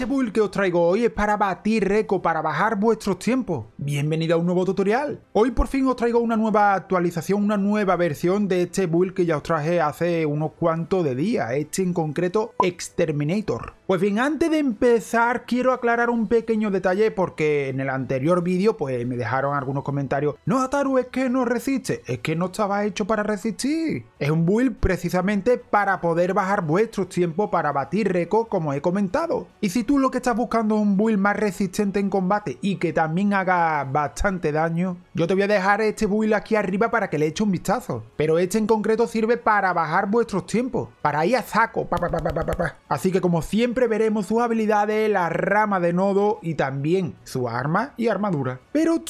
Este build que os traigo hoy es para batir RECO, para bajar vuestros tiempos. Bienvenido a un nuevo tutorial. Hoy por fin os traigo una nueva actualización, una nueva versión de este build que ya os traje hace unos cuantos de días, este en concreto Exterminator. Pues bien, antes de empezar quiero aclarar un pequeño detalle porque en el anterior vídeo pues me dejaron algunos comentarios No Ataru, es que no resiste, es que no estaba hecho para resistir. Es un build precisamente para poder bajar vuestros tiempos, para batir RECO, como he comentado. Y si tú lo que estás buscando es un build más resistente en combate y que también haga bastante daño, yo te voy a dejar este build aquí arriba para que le eche un vistazo. Pero este en concreto sirve para bajar vuestros tiempos, para ir a saco. Así que como siempre veremos sus habilidades, la rama de nodo y también su arma y armadura. Pero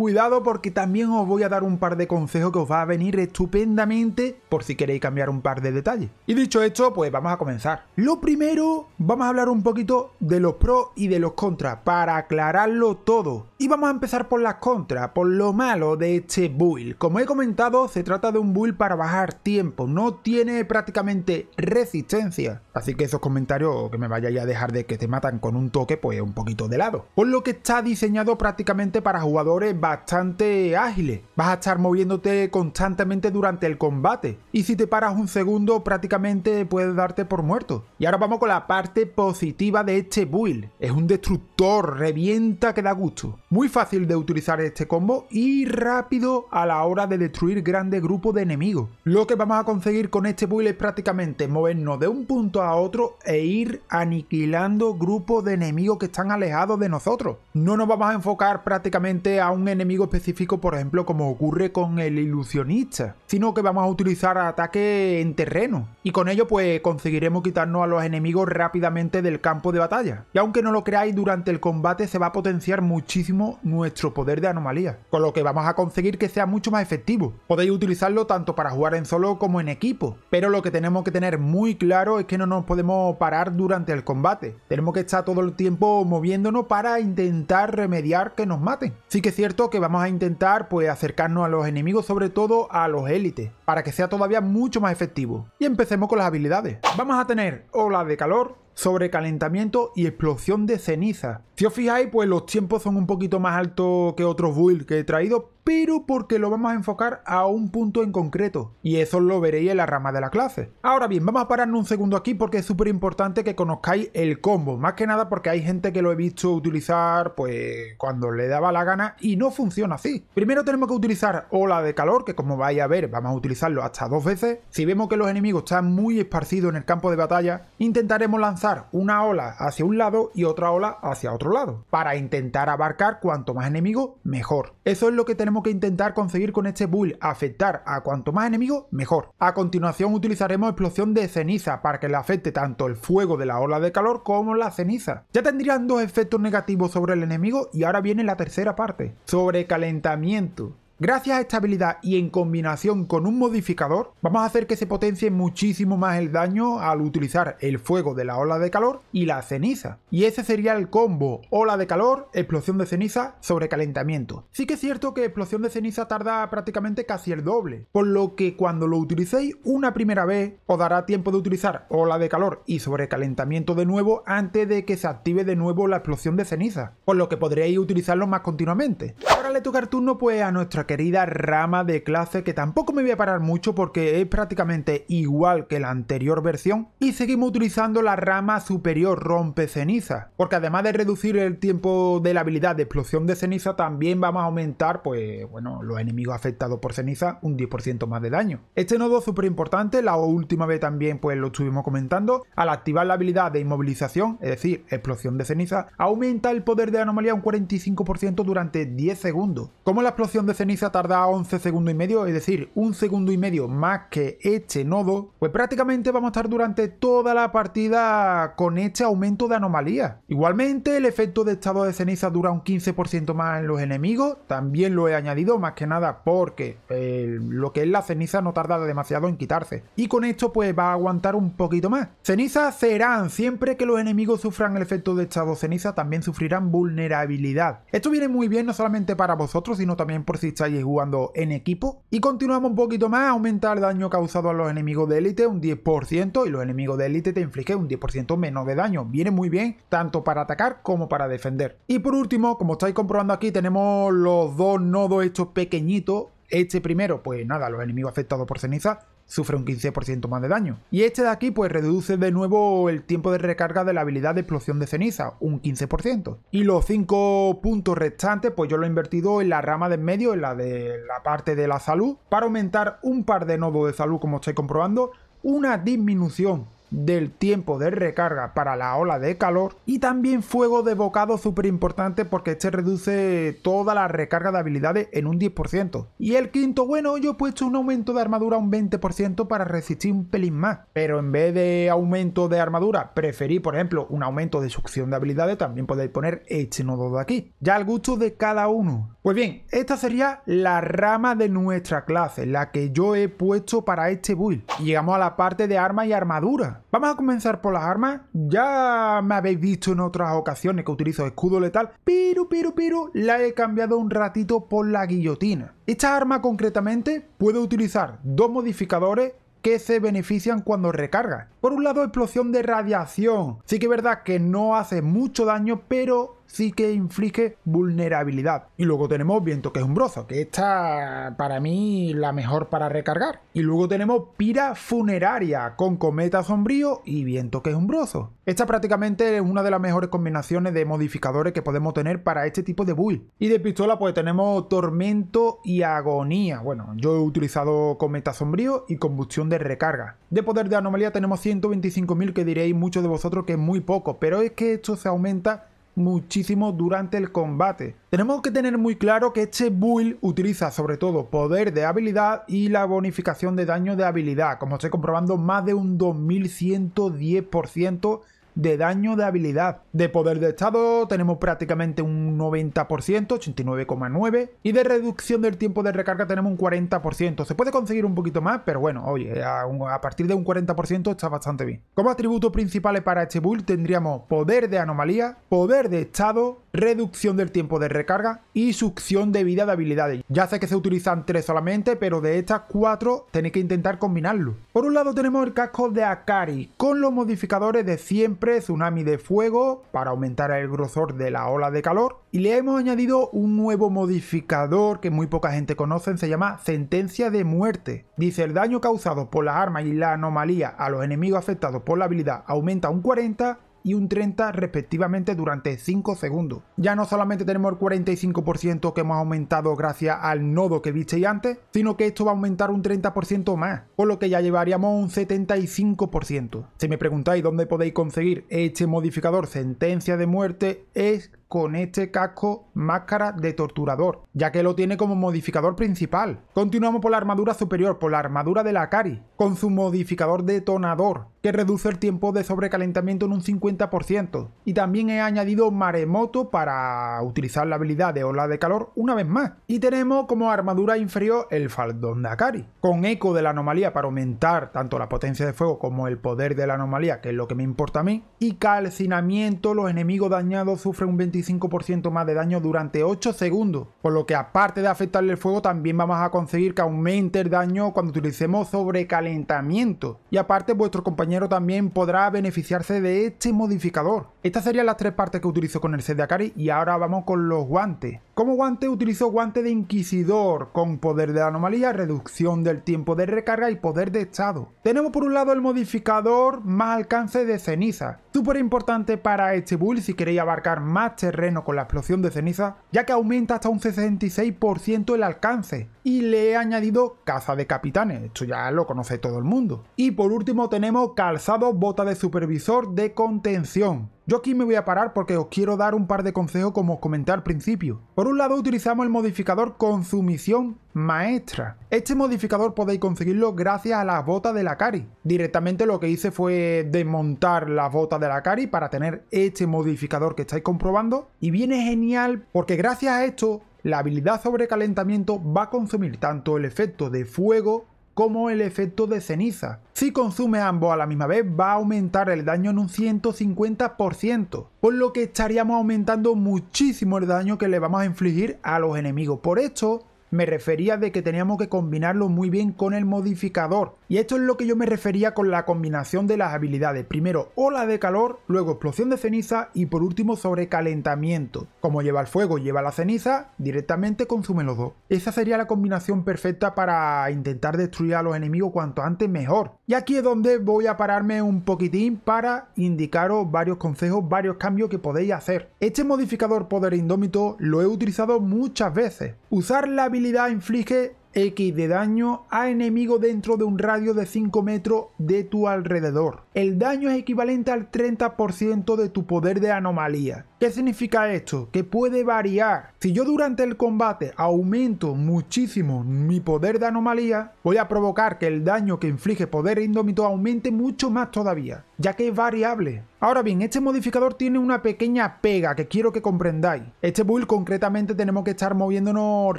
cuidado porque también os voy a dar un par de consejos que os va a venir estupendamente por si queréis cambiar un par de detalles. Y dicho esto, pues vamos a comenzar. Lo primero, vamos a hablar un poquito de los pros y de los contras para aclararlo todo. Y vamos a empezar por las contras, por lo malo de este build. Como he comentado, se trata de un build para bajar tiempo, no tiene prácticamente resistencia. Así que esos comentarios que me vayáis a dejar de que te matan con un toque, pues un poquito de lado. Por lo que está diseñado prácticamente para jugadores bastante ágiles. Vas a estar moviéndote constantemente durante el combate. Y si te paras un segundo, prácticamente puedes darte por muerto. Y ahora vamos con la parte positiva de este build. Es un destructor, revienta que da gusto. Muy fácil de utilizar este combo y rápido a la hora de destruir grandes grupos de enemigos. Lo que vamos a conseguir con este build es prácticamente movernos de un punto a otro e ir aniquilando grupos de enemigos que están alejados de nosotros. No nos vamos a enfocar prácticamente a un enemigo enemigo específico, por ejemplo, como ocurre con el ilusionista, sino que vamos a utilizar ataque en terreno. Y con ello, pues conseguiremos quitarnos a los enemigos rápidamente del campo de batalla. Y aunque no lo creáis, durante el combate se va a potenciar muchísimo nuestro poder de anomalía, con lo que vamos a conseguir que sea mucho más efectivo. Podéis utilizarlo tanto para jugar en solo como en equipo, pero lo que tenemos que tener muy claro es que no nos podemos parar durante el combate. Tenemos que estar todo el tiempo moviéndonos para intentar remediar que nos maten. Sí que es cierto que vamos a intentar pues acercarnos a los enemigos, sobre todo a los élites, para que sea todavía mucho más efectivo. Y empecemos con las habilidades. Vamos a tener ola de calor, sobrecalentamiento y explosión de ceniza. Si os fijáis, pues los tiempos son un poquito más altos que otros builds que he traído, pero porque lo vamos a enfocar a un punto en concreto, y eso lo veréis en la rama de la clase. Ahora bien, vamos a pararnos un segundo aquí porque es súper importante que conozcáis el combo, más que nada porque hay gente que lo he visto utilizar pues cuando le daba la gana y no funciona así. Primero tenemos que utilizar ola de calor, que como vais a ver vamos a utilizarlo hasta dos veces. Si vemos que los enemigos están muy esparcidos en el campo de batalla, intentaremos lanzar una ola hacia un lado y otra ola hacia otro lado, para intentar abarcar cuanto más enemigos, mejor. Eso es lo que tenemos que intentar conseguir con este build, afectar a cuanto más enemigos, mejor. A continuación utilizaremos explosión de ceniza para que le afecte tanto el fuego de la ola de calor como la ceniza. Ya tendrían dos efectos negativos sobre el enemigo y ahora viene la tercera parte, sobrecalentamiento Gracias a esta habilidad y en combinación con un modificador, vamos a hacer que se potencie muchísimo más el daño al utilizar el fuego de la ola de calor y la ceniza. Y ese sería el combo ola de calor, explosión de ceniza, sobrecalentamiento. Sí que es cierto que explosión de ceniza tarda prácticamente casi el doble, por lo que cuando lo utilicéis una primera vez os dará tiempo de utilizar ola de calor y sobrecalentamiento de nuevo antes de que se active de nuevo la explosión de ceniza, por lo que podréis utilizarlo más continuamente le tu turno pues a nuestra querida rama de clase que tampoco me voy a parar mucho porque es prácticamente igual que la anterior versión y seguimos utilizando la rama superior rompe ceniza porque además de reducir el tiempo de la habilidad de explosión de ceniza también vamos a aumentar pues bueno los enemigos afectados por ceniza un 10% más de daño. Este nodo súper importante la última vez también pues lo estuvimos comentando al activar la habilidad de inmovilización es decir explosión de ceniza aumenta el poder de anomalía un 45% durante 10 segundos como la explosión de ceniza tarda 11 segundos y medio, es decir, un segundo y medio más que este nodo, pues prácticamente vamos a estar durante toda la partida con este aumento de anomalía. Igualmente, el efecto de estado de ceniza dura un 15% más en los enemigos, también lo he añadido más que nada porque eh, lo que es la ceniza no tarda demasiado en quitarse. Y con esto pues va a aguantar un poquito más. Ceniza serán, siempre que los enemigos sufran el efecto de estado ceniza también sufrirán vulnerabilidad. Esto viene muy bien no solamente para vosotros, sino también por si estáis jugando en equipo. Y continuamos un poquito más, Aumentar el daño causado a los enemigos de élite un 10% y los enemigos de élite te infligen un 10% menos de daño. Viene muy bien, tanto para atacar como para defender. Y por último, como estáis comprobando aquí, tenemos los dos nodos estos pequeñitos este primero, pues nada, los enemigos afectados por ceniza sufre un 15% más de daño. Y este de aquí pues reduce de nuevo el tiempo de recarga de la habilidad de explosión de ceniza, un 15%. Y los 5 puntos restantes pues yo lo he invertido en la rama de medio, en la de la parte de la salud, para aumentar un par de nodos de salud como estoy comprobando, una disminución del tiempo de recarga para la ola de calor y también fuego de bocado súper importante porque este reduce toda la recarga de habilidades en un 10% y el quinto bueno yo he puesto un aumento de armadura un 20% para resistir un pelín más pero en vez de aumento de armadura preferí por ejemplo un aumento de succión de habilidades también podéis poner este nodo de aquí ya al gusto de cada uno pues bien, esta sería la rama de nuestra clase, la que yo he puesto para este build. Y llegamos a la parte de armas y armadura. Vamos a comenzar por las armas. Ya me habéis visto en otras ocasiones que utilizo escudo letal, pero, pero, pero, la he cambiado un ratito por la guillotina. Esta arma concretamente puede utilizar dos modificadores que se benefician cuando recarga. Por un lado, explosión de radiación. Sí que es verdad que no hace mucho daño, pero sí que inflige vulnerabilidad. Y luego tenemos viento que es brozo que está para mí la mejor para recargar. Y luego tenemos pira funeraria con cometa sombrío y viento que es brozo Esta prácticamente es una de las mejores combinaciones de modificadores que podemos tener para este tipo de build. Y de pistola pues tenemos tormento y agonía. Bueno, yo he utilizado cometa sombrío y combustión de recarga. De poder de anomalía tenemos 125.000 que diréis muchos de vosotros que es muy poco, pero es que esto se aumenta muchísimo durante el combate. Tenemos que tener muy claro que este build utiliza sobre todo poder de habilidad y la bonificación de daño de habilidad, como estoy comprobando más de un 2110% de daño de habilidad. De poder de estado tenemos prácticamente un 90%, 89,9%. Y de reducción del tiempo de recarga tenemos un 40%. Se puede conseguir un poquito más, pero bueno, oye, a, partir de un 40% está bastante bien. Como atributos principales para este build tendríamos poder de anomalía, poder de estado, reducción del tiempo de recarga y succión de vida de habilidades. Ya sé que se utilizan tres solamente, pero de estas cuatro tenéis que intentar combinarlo. Por un lado tenemos el casco de Akari, con los modificadores de siempre, tsunami de fuego, para aumentar el grosor de la ola de calor, y le hemos añadido un nuevo modificador que muy poca gente conoce, se llama sentencia de muerte. Dice el daño causado por las armas y la anomalía a los enemigos afectados por la habilidad aumenta un 40 y un 30% respectivamente durante 5 segundos. Ya no solamente tenemos el 45% que hemos aumentado gracias al nodo que visteis antes, sino que esto va a aumentar un 30% más, por lo que ya llevaríamos un 75%. Si me preguntáis dónde podéis conseguir este modificador sentencia de muerte, es con este casco máscara de torturador, ya que lo tiene como modificador principal. Continuamos por la armadura superior, por la armadura de la Akari, con su modificador detonador, que reduce el tiempo de sobrecalentamiento en un 50%. Y también he añadido maremoto para utilizar la habilidad de ola de calor una vez más. Y tenemos como armadura inferior el faldón de akari con eco de la anomalía para aumentar tanto la potencia de fuego como el poder de la anomalía, que es lo que me importa a mí. Y calcinamiento, los enemigos dañados sufren un 25% más de daño durante 8 segundos, por lo que aparte de afectarle el fuego también vamos a conseguir que aumente el daño cuando utilicemos sobrecalentamiento. Y aparte vuestro compañero también podrá beneficiarse de este modificador. Estas serían las tres partes que utilizo con el set de Akari y ahora vamos con los guantes. Como guante utilizo guante de inquisidor con poder de anomalía, reducción del tiempo de recarga y poder de estado. Tenemos por un lado el modificador más alcance de ceniza, súper importante para este build si queréis abarcar más terreno con la explosión de ceniza, ya que aumenta hasta un 66% el alcance y le he añadido caza de capitanes, esto ya lo conoce todo el mundo. Y por último tenemos calzado bota de supervisor de contención, yo aquí me voy a parar porque os quiero dar un par de consejos como os comenté al principio. Por un lado utilizamos el modificador consumición maestra. Este modificador podéis conseguirlo gracias a las botas de la Cari. Directamente lo que hice fue desmontar las botas de la Cari para tener este modificador que estáis comprobando. Y viene genial porque gracias a esto la habilidad sobre calentamiento va a consumir tanto el efecto de fuego como el efecto de ceniza. Si consume ambos a la misma vez va a aumentar el daño en un 150%, por lo que estaríamos aumentando muchísimo el daño que le vamos a infligir a los enemigos. Por esto me refería de que teníamos que combinarlo muy bien con el modificador. Y esto es lo que yo me refería con la combinación de las habilidades. Primero ola de calor, luego explosión de ceniza y por último sobrecalentamiento. Como lleva el fuego lleva la ceniza, directamente consume los dos. Esa sería la combinación perfecta para intentar destruir a los enemigos cuanto antes mejor. Y aquí es donde voy a pararme un poquitín para indicaros varios consejos, varios cambios que podéis hacer. Este modificador poder indómito lo he utilizado muchas veces. Usar la habilidad inflige X de daño a enemigo dentro de un radio de 5 metros de tu alrededor. El daño es equivalente al 30% de tu poder de anomalía. ¿Qué significa esto? Que puede variar. Si yo durante el combate aumento muchísimo mi poder de anomalía, voy a provocar que el daño que inflige poder indómito aumente mucho más todavía, ya que es variable. Ahora bien, este modificador tiene una pequeña pega que quiero que comprendáis. Este build concretamente tenemos que estar moviéndonos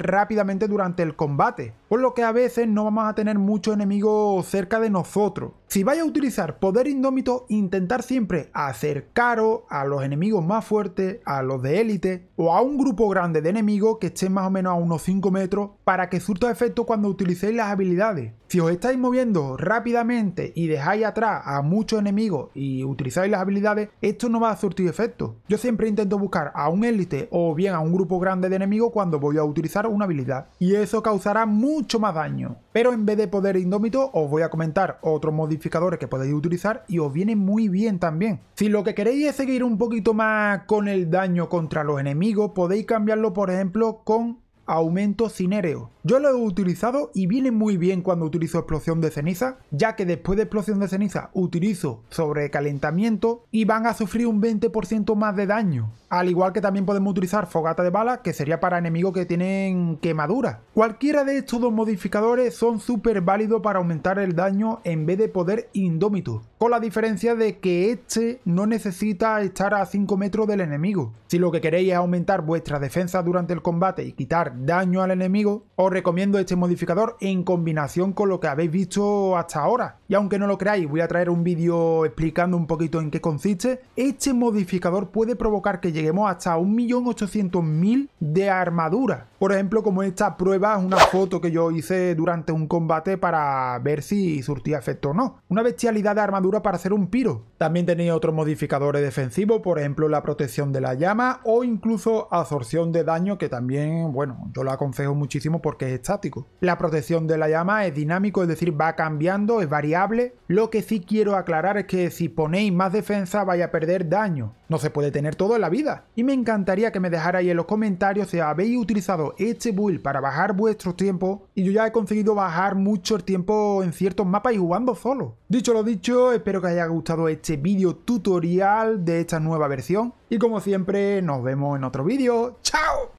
rápidamente durante el combate, por lo que a veces no vamos a tener muchos enemigos cerca de nosotros. Si vais a utilizar poder indómito, intentar siempre acercaros a los enemigos más fuertes a los de élite o a un grupo grande de enemigos que estén más o menos a unos 5 metros para que surta efecto cuando utilicéis las habilidades. Si os estáis moviendo rápidamente y dejáis atrás a muchos enemigos y utilizáis las habilidades, esto no va a surtir efecto. Yo siempre intento buscar a un élite o bien a un grupo grande de enemigos cuando voy a utilizar una habilidad y eso causará mucho más daño. Pero en vez de poder indómito os voy a comentar otros modificadores que podéis utilizar y os viene muy bien también. Si lo que queréis es seguir un poquito más con el daño contra los enemigos podéis cambiarlo por ejemplo con aumento cinéreo yo lo he utilizado y viene muy bien cuando utilizo explosión de ceniza, ya que después de explosión de ceniza utilizo sobrecalentamiento y van a sufrir un 20% más de daño. Al igual que también podemos utilizar fogata de bala, que sería para enemigos que tienen quemadura. Cualquiera de estos dos modificadores son súper válidos para aumentar el daño en vez de poder indómito, con la diferencia de que este no necesita estar a 5 metros del enemigo. Si lo que queréis es aumentar vuestra defensa durante el combate y quitar daño al enemigo, os recomiendo este modificador en combinación con lo que habéis visto hasta ahora. Y aunque no lo creáis, voy a traer un vídeo explicando un poquito en qué consiste. Este modificador puede provocar que lleguemos hasta 1.800.000 de armadura por ejemplo, como esta prueba una foto que yo hice durante un combate para ver si surtía efecto o no. Una bestialidad de armadura para hacer un piro. También tenía otros modificadores defensivos, por ejemplo la protección de la llama o incluso absorción de daño que también, bueno, yo lo aconsejo muchísimo porque es estático. La protección de la llama es dinámico, es decir, va cambiando, es variable. Lo que sí quiero aclarar es que si ponéis más defensa vaya a perder daño. No se puede tener todo en la vida. Y me encantaría que me dejarais en los comentarios si habéis utilizado este build para bajar vuestros tiempos y yo ya he conseguido bajar mucho el tiempo en ciertos mapas y jugando solo. Dicho lo dicho, espero que os haya gustado este vídeo tutorial de esta nueva versión y como siempre nos vemos en otro vídeo. ¡Chao!